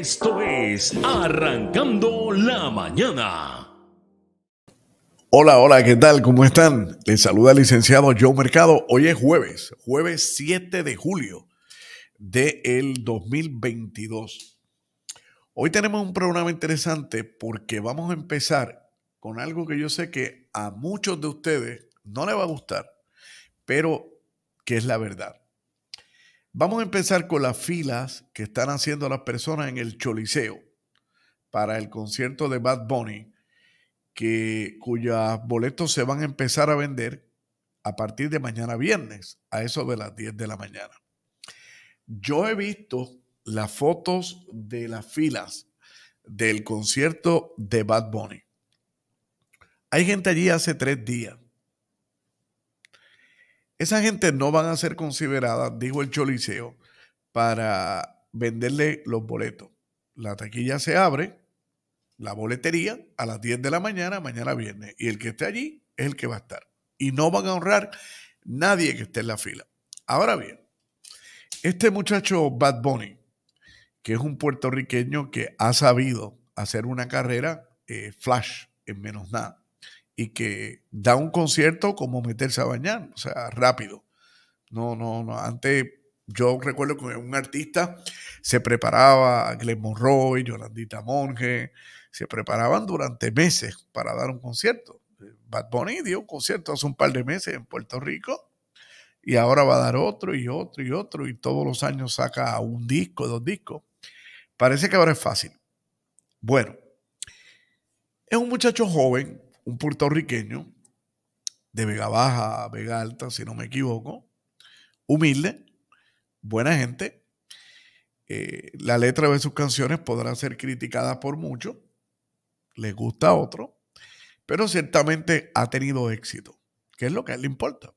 Esto es Arrancando la Mañana. Hola, hola, ¿qué tal? ¿Cómo están? Les saluda el licenciado Joe Mercado. Hoy es jueves, jueves 7 de julio del 2022. Hoy tenemos un programa interesante porque vamos a empezar con algo que yo sé que a muchos de ustedes no les va a gustar, pero que es la verdad. Vamos a empezar con las filas que están haciendo las personas en el Choliseo para el concierto de Bad Bunny, que, cuyos boletos se van a empezar a vender a partir de mañana viernes, a eso de las 10 de la mañana. Yo he visto las fotos de las filas del concierto de Bad Bunny. Hay gente allí hace tres días. Esa gente no van a ser consideradas, dijo el Choliseo, para venderle los boletos. La taquilla se abre, la boletería, a las 10 de la mañana, mañana viernes. Y el que esté allí es el que va a estar. Y no van a honrar nadie que esté en la fila. Ahora bien, este muchacho Bad Bunny, que es un puertorriqueño que ha sabido hacer una carrera eh, flash en menos nada y que da un concierto como meterse a bañar, o sea, rápido. No, no, no. Antes yo recuerdo que un artista se preparaba, Glenn Monroy, Yolandita Monge, se preparaban durante meses para dar un concierto. Bad Bunny dio un concierto hace un par de meses en Puerto Rico y ahora va a dar otro y otro y otro y todos los años saca un disco, dos discos. Parece que ahora es fácil. Bueno, es un muchacho joven un puertorriqueño de Vega Baja, Vega Alta, si no me equivoco, humilde, buena gente. Eh, la letra de sus canciones podrá ser criticada por muchos, Les gusta a otro, pero ciertamente ha tenido éxito, que es lo que a él le importa.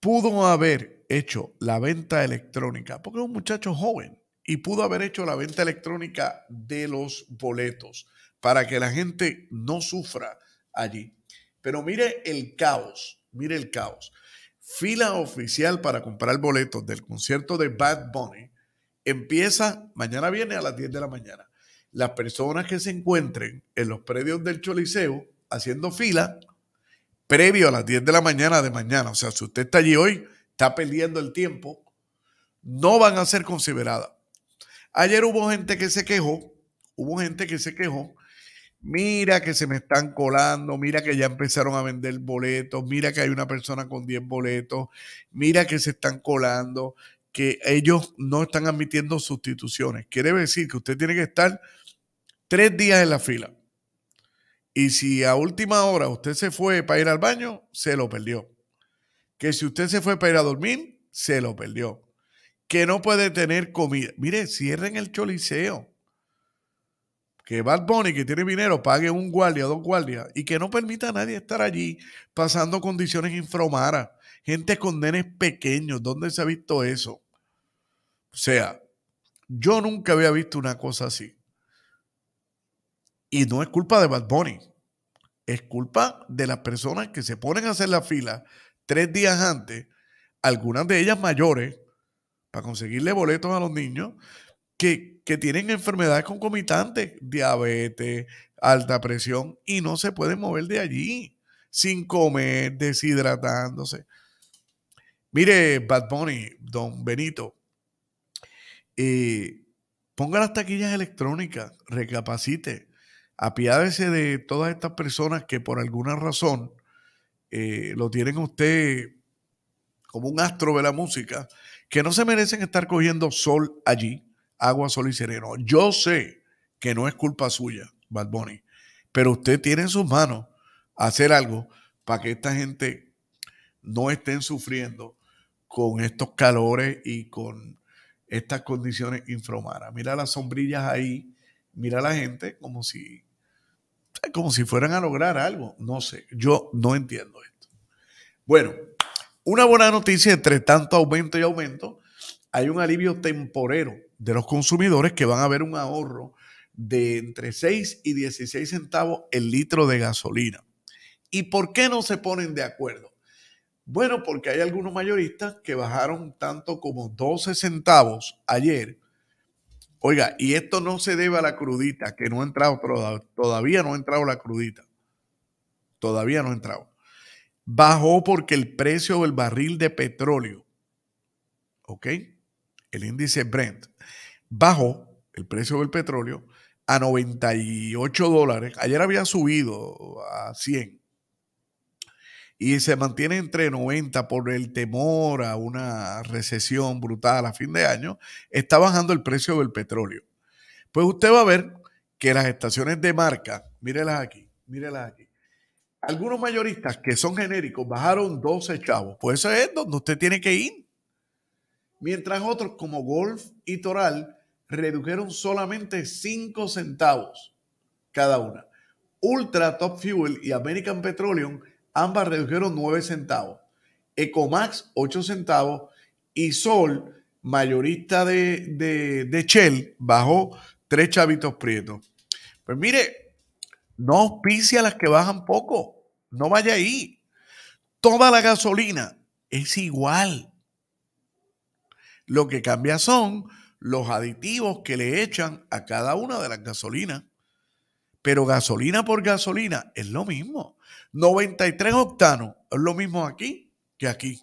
Pudo haber hecho la venta electrónica, porque es un muchacho joven, y pudo haber hecho la venta electrónica de los boletos para que la gente no sufra allí. Pero mire el caos, mire el caos. Fila oficial para comprar boletos del concierto de Bad Bunny empieza mañana viene a las 10 de la mañana. Las personas que se encuentren en los predios del Choliseo haciendo fila previo a las 10 de la mañana de mañana, o sea, si usted está allí hoy, está perdiendo el tiempo, no van a ser consideradas. Ayer hubo gente que se quejó, hubo gente que se quejó mira que se me están colando, mira que ya empezaron a vender boletos, mira que hay una persona con 10 boletos, mira que se están colando, que ellos no están admitiendo sustituciones. Quiere decir que usted tiene que estar tres días en la fila. Y si a última hora usted se fue para ir al baño, se lo perdió. Que si usted se fue para ir a dormir, se lo perdió. Que no puede tener comida. Mire, cierren el choliseo que Bad Bunny, que tiene dinero, pague un guardia, dos guardias, y que no permita a nadie estar allí pasando condiciones infromaras. Gente con nenes pequeños, ¿dónde se ha visto eso? O sea, yo nunca había visto una cosa así. Y no es culpa de Bad Bunny, es culpa de las personas que se ponen a hacer la fila tres días antes, algunas de ellas mayores, para conseguirle boletos a los niños, que, tienen enfermedades concomitantes, diabetes, alta presión, y no se pueden mover de allí sin comer, deshidratándose. Mire, Bad Bunny, don Benito, eh, ponga las taquillas electrónicas, recapacite, apiádese de todas estas personas que por alguna razón eh, lo tienen usted como un astro de la música, que no se merecen estar cogiendo sol allí, agua, sol y sereno. Yo sé que no es culpa suya, Bad Bunny, pero usted tiene en sus manos hacer algo para que esta gente no estén sufriendo con estos calores y con estas condiciones infrahumanas. Mira las sombrillas ahí, mira la gente como si, como si fueran a lograr algo. No sé, yo no entiendo esto. Bueno, una buena noticia, entre tanto aumento y aumento, hay un alivio temporero de los consumidores que van a ver un ahorro de entre 6 y 16 centavos el litro de gasolina. ¿Y por qué no se ponen de acuerdo? Bueno, porque hay algunos mayoristas que bajaron tanto como 12 centavos ayer. Oiga, y esto no se debe a la crudita, que no ha entrado todavía, no ha entrado la crudita. Todavía no ha entrado. Bajó porque el precio del barril de petróleo, ¿ok? el índice Brent, bajó el precio del petróleo a 98 dólares. Ayer había subido a 100 y se mantiene entre 90 por el temor a una recesión brutal a fin de año, está bajando el precio del petróleo. Pues usted va a ver que las estaciones de marca, mírelas aquí, mírelas aquí. Algunos mayoristas que son genéricos bajaron 12 chavos. Pues eso es donde usted tiene que ir mientras otros como Golf y Toral redujeron solamente 5 centavos cada una. Ultra Top Fuel y American Petroleum ambas redujeron 9 centavos. Ecomax 8 centavos y Sol, mayorista de, de, de Shell, bajó 3 chavitos prietos. Pues mire, no auspicia las que bajan poco. No vaya ahí. Toda la gasolina es igual. Lo que cambia son los aditivos que le echan a cada una de las gasolinas. Pero gasolina por gasolina es lo mismo. 93 octanos es lo mismo aquí que aquí.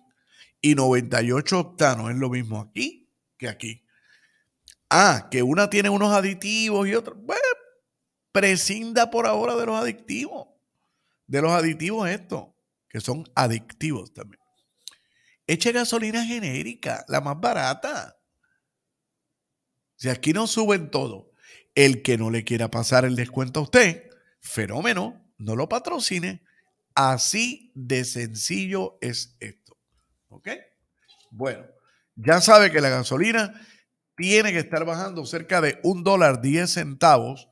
Y 98 octanos es lo mismo aquí que aquí. Ah, que una tiene unos aditivos y otra. Bueno, prescinda por ahora de los aditivos. De los aditivos estos, que son adictivos también eche gasolina genérica, la más barata. Si aquí no suben todo, el que no le quiera pasar el descuento a usted, fenómeno, no lo patrocine. Así de sencillo es esto. ¿Ok? Bueno, ya sabe que la gasolina tiene que estar bajando cerca de un dólar 10 centavos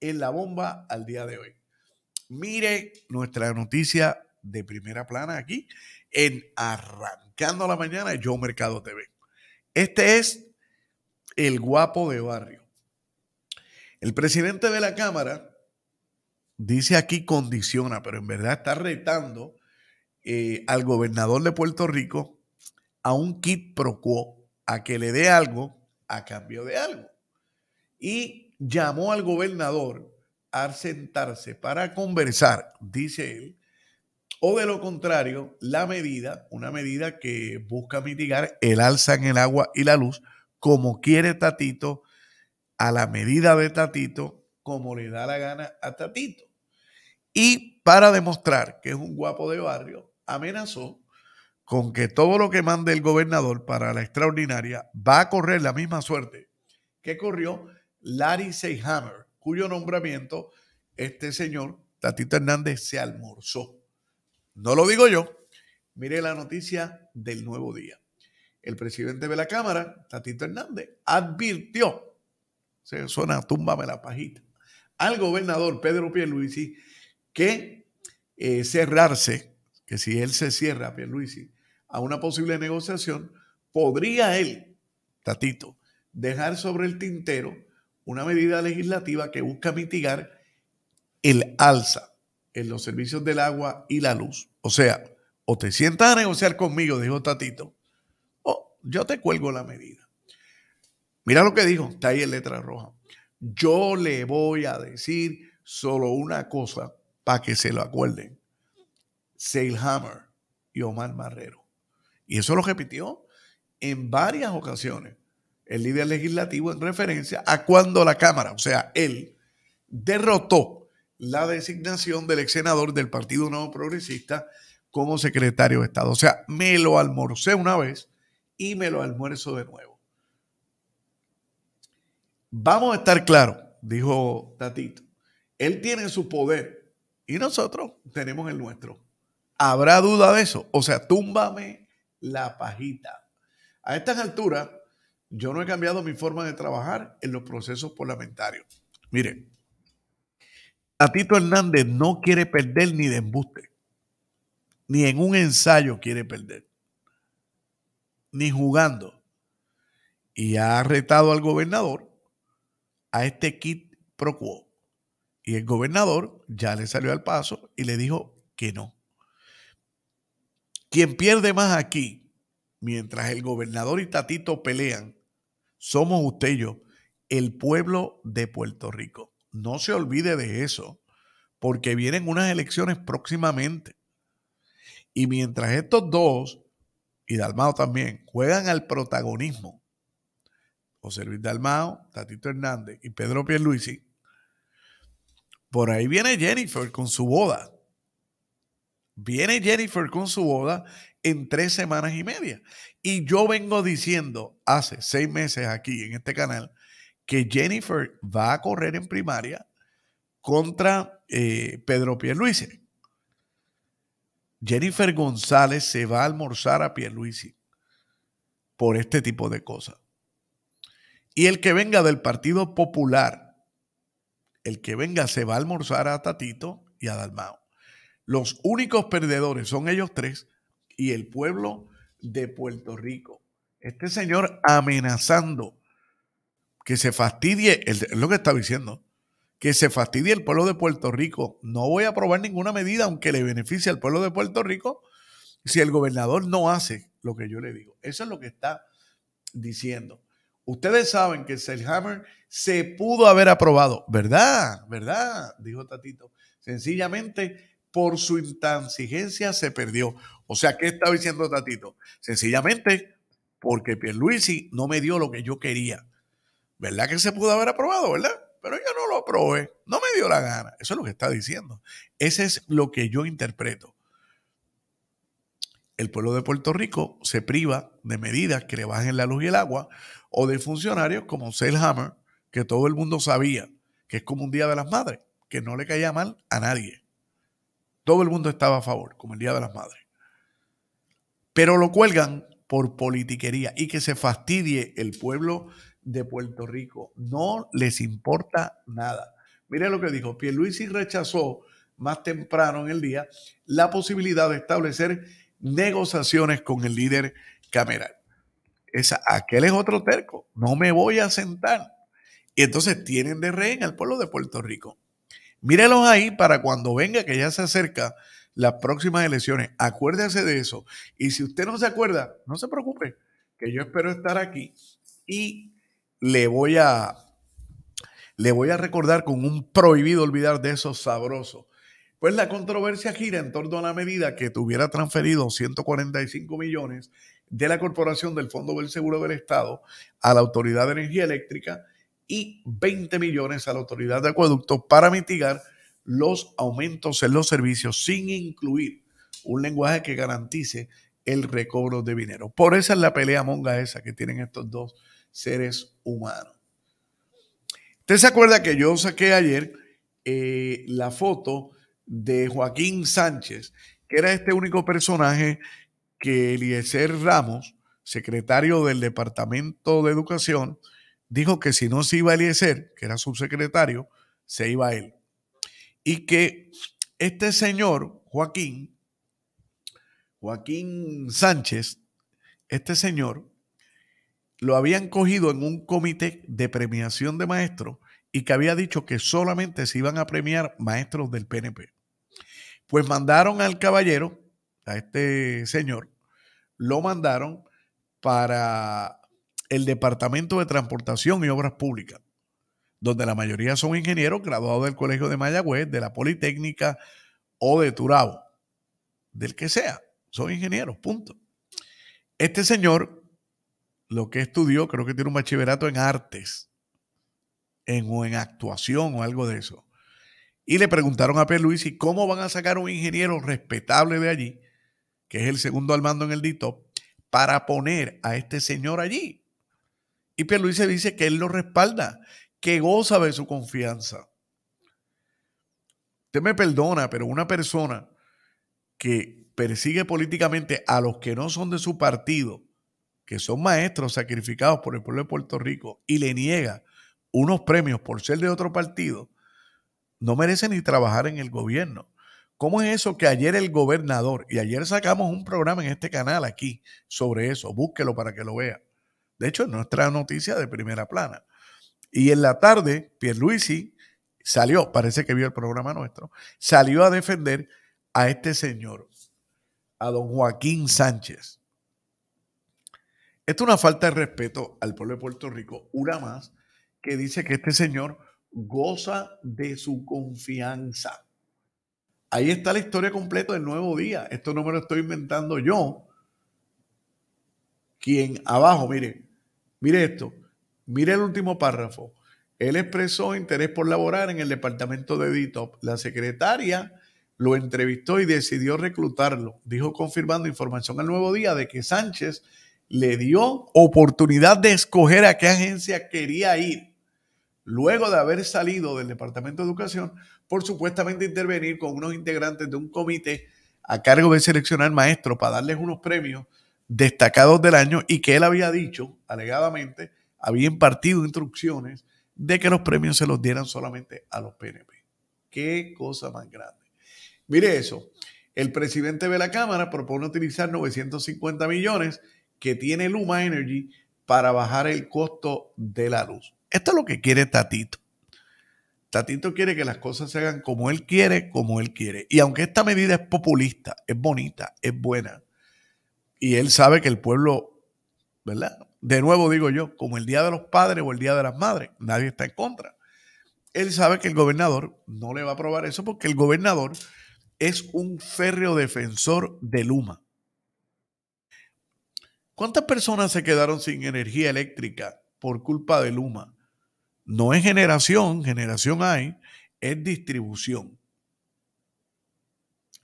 en la bomba al día de hoy. Mire nuestra noticia de primera plana aquí en Arrancando la Mañana, Yo Mercado TV. Este es el guapo de barrio. El presidente de la Cámara dice aquí condiciona, pero en verdad está retando eh, al gobernador de Puerto Rico a un kit pro quo, a que le dé algo a cambio de algo. Y llamó al gobernador a sentarse para conversar, dice él, o de lo contrario, la medida, una medida que busca mitigar el alza en el agua y la luz, como quiere Tatito, a la medida de Tatito, como le da la gana a Tatito. Y para demostrar que es un guapo de barrio, amenazó con que todo lo que mande el gobernador para la extraordinaria va a correr la misma suerte que corrió Larry Seyhammer, cuyo nombramiento este señor, Tatito Hernández, se almorzó. No lo digo yo. Mire la noticia del nuevo día. El presidente de la Cámara, Tatito Hernández, advirtió, se suena, tumbame la pajita, al gobernador Pedro Pierluisi que eh, cerrarse, que si él se cierra, Pierluisi, a una posible negociación, podría él, Tatito, dejar sobre el tintero una medida legislativa que busca mitigar el alza en los servicios del agua y la luz. O sea, o te sientas a negociar conmigo, dijo Tatito, o yo te cuelgo la medida. Mira lo que dijo, está ahí en letra roja. Yo le voy a decir solo una cosa para que se lo acuerden. Salehammer y Omar Marrero. Y eso lo repitió en varias ocasiones el líder legislativo en referencia a cuando la Cámara, o sea, él, derrotó la designación del ex senador del Partido Nuevo Progresista como secretario de Estado. O sea, me lo almorcé una vez y me lo almuerzo de nuevo. Vamos a estar claros, dijo Tatito. Él tiene su poder y nosotros tenemos el nuestro. ¿Habrá duda de eso? O sea, túmbame la pajita. A estas alturas, yo no he cambiado mi forma de trabajar en los procesos parlamentarios. Miren, Tatito Hernández no quiere perder ni de embuste, ni en un ensayo quiere perder, ni jugando. Y ha retado al gobernador a este kit pro quo. Y el gobernador ya le salió al paso y le dijo que no. Quien pierde más aquí, mientras el gobernador y Tatito pelean, somos usted y yo, el pueblo de Puerto Rico. No se olvide de eso, porque vienen unas elecciones próximamente. Y mientras estos dos, y Dalmao también, juegan al protagonismo, José Luis Dalmao, Tatito Hernández y Pedro Pierluisi, por ahí viene Jennifer con su boda. Viene Jennifer con su boda en tres semanas y media. Y yo vengo diciendo hace seis meses aquí en este canal que Jennifer va a correr en primaria contra eh, Pedro Pierluisi. Jennifer González se va a almorzar a Pierluisi por este tipo de cosas. Y el que venga del Partido Popular, el que venga se va a almorzar a Tatito y a Dalmao. Los únicos perdedores son ellos tres y el pueblo de Puerto Rico. Este señor amenazando que se fastidie, es lo que está diciendo, que se fastidie el pueblo de Puerto Rico. No voy a aprobar ninguna medida, aunque le beneficie al pueblo de Puerto Rico, si el gobernador no hace lo que yo le digo. Eso es lo que está diciendo. Ustedes saben que el se pudo haber aprobado, ¿verdad? ¿Verdad? Dijo Tatito. Sencillamente por su intransigencia se perdió. O sea, ¿qué está diciendo Tatito? Sencillamente porque Pierluisi no me dio lo que yo quería. ¿Verdad que se pudo haber aprobado, verdad? Pero yo no lo aprobé, no me dio la gana. Eso es lo que está diciendo. Ese es lo que yo interpreto. El pueblo de Puerto Rico se priva de medidas que le bajen la luz y el agua o de funcionarios como Selhammer, que todo el mundo sabía que es como un Día de las Madres, que no le caía mal a nadie. Todo el mundo estaba a favor, como el Día de las Madres. Pero lo cuelgan por politiquería y que se fastidie el pueblo de Puerto Rico. No les importa nada. Mire lo que dijo. Pierluisi rechazó más temprano en el día la posibilidad de establecer negociaciones con el líder cameral. Esa, aquel es otro terco. No me voy a sentar. Y entonces tienen de rehén al pueblo de Puerto Rico. Mírelos ahí para cuando venga, que ya se acerca las próximas elecciones. Acuérdese de eso. Y si usted no se acuerda, no se preocupe, que yo espero estar aquí y le voy a, le voy a recordar con un prohibido olvidar de esos sabroso. Pues la controversia gira en torno a la medida que tuviera transferido 145 millones de la Corporación del Fondo del Seguro del Estado a la Autoridad de Energía Eléctrica y 20 millones a la Autoridad de Acueductos para mitigar los aumentos en los servicios sin incluir un lenguaje que garantice el recobro de dinero. Por esa es la pelea monga esa que tienen estos dos seres humanos. Usted se acuerda que yo saqué ayer eh, la foto de Joaquín Sánchez, que era este único personaje que Eliezer Ramos, secretario del Departamento de Educación, dijo que si no se iba Eliezer, que era subsecretario, se iba él. Y que este señor, Joaquín, Joaquín Sánchez, este señor lo habían cogido en un comité de premiación de maestros y que había dicho que solamente se iban a premiar maestros del PNP. Pues mandaron al caballero, a este señor, lo mandaron para el Departamento de Transportación y Obras Públicas, donde la mayoría son ingenieros graduados del Colegio de Mayagüez, de la Politécnica o de Turabo, del que sea, son ingenieros, punto. Este señor lo que estudió, creo que tiene un bachillerato en artes, en, o en actuación o algo de eso. Y le preguntaron a P. y cómo van a sacar un ingeniero respetable de allí, que es el segundo al mando en el DITO, para poner a este señor allí. Y P. se dice que él lo respalda, que goza de su confianza. Usted me perdona, pero una persona que persigue políticamente a los que no son de su partido, que son maestros sacrificados por el pueblo de Puerto Rico y le niega unos premios por ser de otro partido, no merece ni trabajar en el gobierno. ¿Cómo es eso que ayer el gobernador, y ayer sacamos un programa en este canal aquí sobre eso, búsquelo para que lo vea. De hecho, nuestra noticia de primera plana. Y en la tarde, Pierluisi salió, parece que vio el programa nuestro, salió a defender a este señor, a don Joaquín Sánchez esto es una falta de respeto al pueblo de Puerto Rico, una más, que dice que este señor goza de su confianza. Ahí está la historia completa del nuevo día. Esto no me lo estoy inventando yo. Quien abajo, mire, mire esto, mire el último párrafo. Él expresó interés por laborar en el departamento de DITOP. La secretaria lo entrevistó y decidió reclutarlo. Dijo confirmando información al nuevo día de que Sánchez le dio oportunidad de escoger a qué agencia quería ir, luego de haber salido del Departamento de Educación por supuestamente intervenir con unos integrantes de un comité a cargo de seleccionar maestros para darles unos premios destacados del año y que él había dicho, alegadamente, había impartido instrucciones de que los premios se los dieran solamente a los PNP. Qué cosa más grande. Mire eso, el presidente de la Cámara propone utilizar 950 millones que tiene Luma Energy para bajar el costo de la luz. Esto es lo que quiere Tatito. Tatito quiere que las cosas se hagan como él quiere, como él quiere. Y aunque esta medida es populista, es bonita, es buena, y él sabe que el pueblo, ¿verdad? De nuevo digo yo, como el Día de los Padres o el Día de las Madres, nadie está en contra. Él sabe que el gobernador no le va a aprobar eso porque el gobernador es un férreo defensor de Luma. ¿Cuántas personas se quedaron sin energía eléctrica por culpa de Luma? No es generación, generación hay, es distribución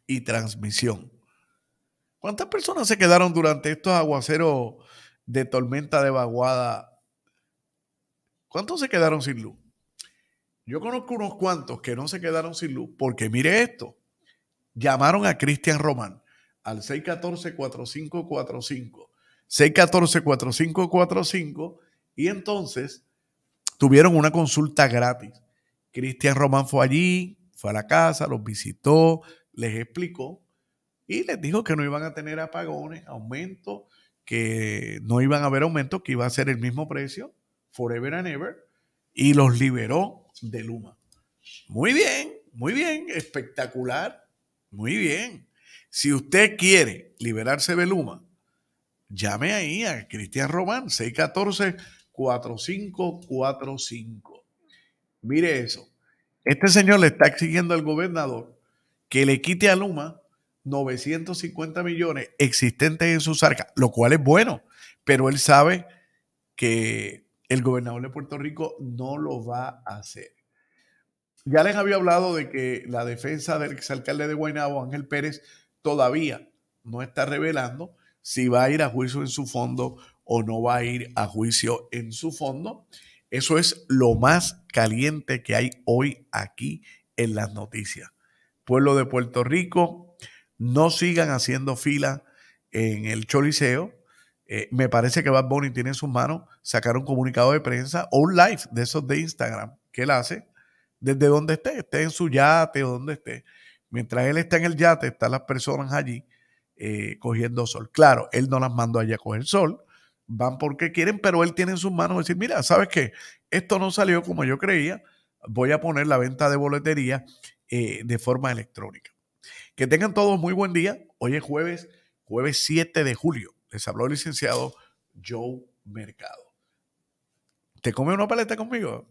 y transmisión. ¿Cuántas personas se quedaron durante estos aguaceros de tormenta de vaguada? ¿Cuántos se quedaron sin luz? Yo conozco unos cuantos que no se quedaron sin luz, porque mire esto, llamaron a Cristian Román al 614-4545 614-4545 y entonces tuvieron una consulta gratis. Cristian Román fue allí, fue a la casa, los visitó, les explicó y les dijo que no iban a tener apagones, aumentos, que no iban a haber aumento, que iba a ser el mismo precio, forever and ever, y los liberó de Luma. Muy bien, muy bien, espectacular, muy bien. Si usted quiere liberarse de Luma, Llame ahí a Cristian Román, 614-4545. Mire eso. Este señor le está exigiendo al gobernador que le quite a Luma 950 millones existentes en sus arcas, lo cual es bueno, pero él sabe que el gobernador de Puerto Rico no lo va a hacer. Ya les había hablado de que la defensa del exalcalde de Guaynabo, Ángel Pérez, todavía no está revelando si va a ir a juicio en su fondo o no va a ir a juicio en su fondo. Eso es lo más caliente que hay hoy aquí en las noticias. Pueblo de Puerto Rico, no sigan haciendo fila en el Choliseo. Eh, me parece que Bad Bunny tiene en sus manos sacar un comunicado de prensa o un live de esos de Instagram que él hace desde donde esté, esté en su yate o donde esté. Mientras él está en el yate, están las personas allí eh, cogiendo sol. Claro, él no las mandó allá a coger sol, van porque quieren, pero él tiene en sus manos decir, mira, ¿sabes qué? Esto no salió como yo creía, voy a poner la venta de boletería eh, de forma electrónica. Que tengan todos muy buen día. Hoy es jueves, jueves 7 de julio. Les habló el licenciado Joe Mercado. ¿Te come una paleta conmigo?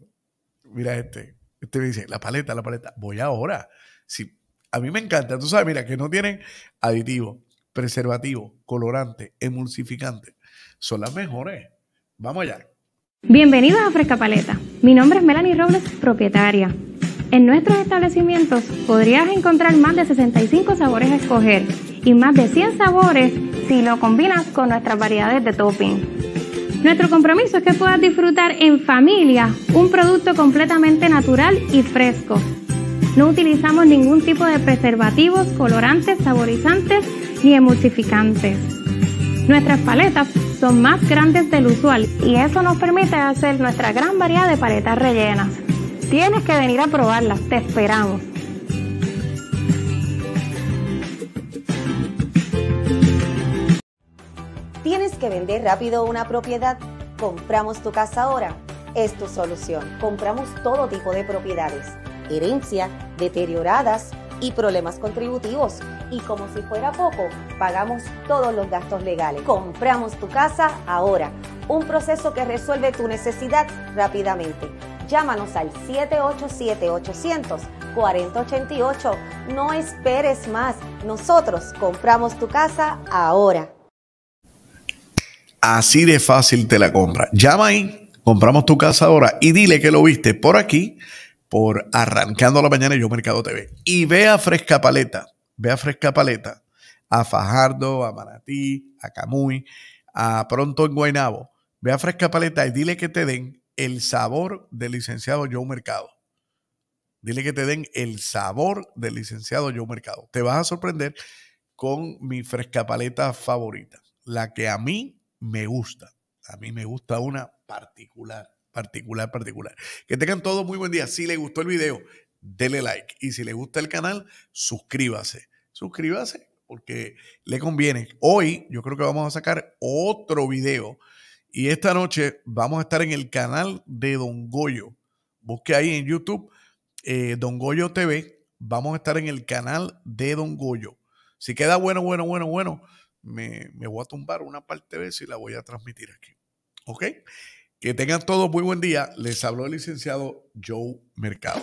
Mira este. Este me dice, la paleta, la paleta. Voy ahora. Si, a mí me encanta. Tú sabes, mira, que no tienen aditivo preservativo, colorante, emulsificante. Son las mejores. Vamos allá. Bienvenidos a Fresca Paleta. Mi nombre es Melanie Robles, propietaria. En nuestros establecimientos podrías encontrar más de 65 sabores a escoger y más de 100 sabores si lo combinas con nuestras variedades de topping. Nuestro compromiso es que puedas disfrutar en familia un producto completamente natural y fresco no utilizamos ningún tipo de preservativos, colorantes, saborizantes ni emulsificantes. Nuestras paletas son más grandes del usual y eso nos permite hacer nuestra gran variedad de paletas rellenas. Tienes que venir a probarlas, te esperamos. ¿Tienes que vender rápido una propiedad? Compramos tu casa ahora. Es tu solución. Compramos todo tipo de propiedades herencia, deterioradas y problemas contributivos. Y como si fuera poco, pagamos todos los gastos legales. Compramos tu casa ahora. Un proceso que resuelve tu necesidad rápidamente. Llámanos al 787-800-4088. No esperes más. Nosotros compramos tu casa ahora. Así de fácil te la compra. Llama ahí, compramos tu casa ahora y dile que lo viste por aquí por Arrancando la Mañana y Yo Mercado TV. Y ve a Fresca Paleta, ve a Fresca Paleta, a Fajardo, a Manatí, a Camuy, a Pronto en Guaynabo. Ve a Fresca Paleta y dile que te den el sabor del licenciado Yo Mercado. Dile que te den el sabor del licenciado Yo Mercado. Te vas a sorprender con mi fresca paleta favorita, la que a mí me gusta. A mí me gusta una particular particular, particular. Que tengan todos muy buen día. Si les gustó el video, denle like. Y si les gusta el canal, suscríbase. Suscríbase porque le conviene. Hoy yo creo que vamos a sacar otro video. Y esta noche vamos a estar en el canal de Don Goyo. Busque ahí en YouTube eh, Don Goyo TV. Vamos a estar en el canal de Don Goyo. Si queda bueno, bueno, bueno, bueno, me, me voy a tumbar una parte de eso y la voy a transmitir aquí. ¿Ok? Que tengan todos muy buen día. Les habló el licenciado Joe Mercado.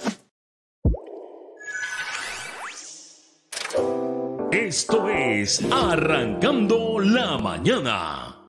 Esto es Arrancando la Mañana.